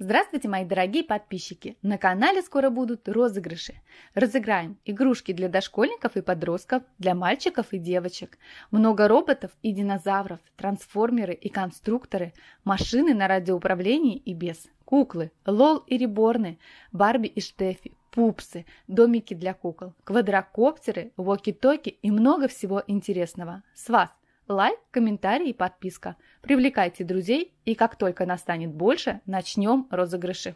Здравствуйте, мои дорогие подписчики! На канале скоро будут розыгрыши. Разыграем игрушки для дошкольников и подростков, для мальчиков и девочек. Много роботов и динозавров, трансформеры и конструкторы, машины на радиоуправлении и без, куклы, лол и реборны, Барби и Штефи, пупсы, домики для кукол, квадрокоптеры, воки-токи и много всего интересного. С вас! Лайк, комментарий и подписка. Привлекайте друзей, и как только настанет больше, начнем розыгрыши.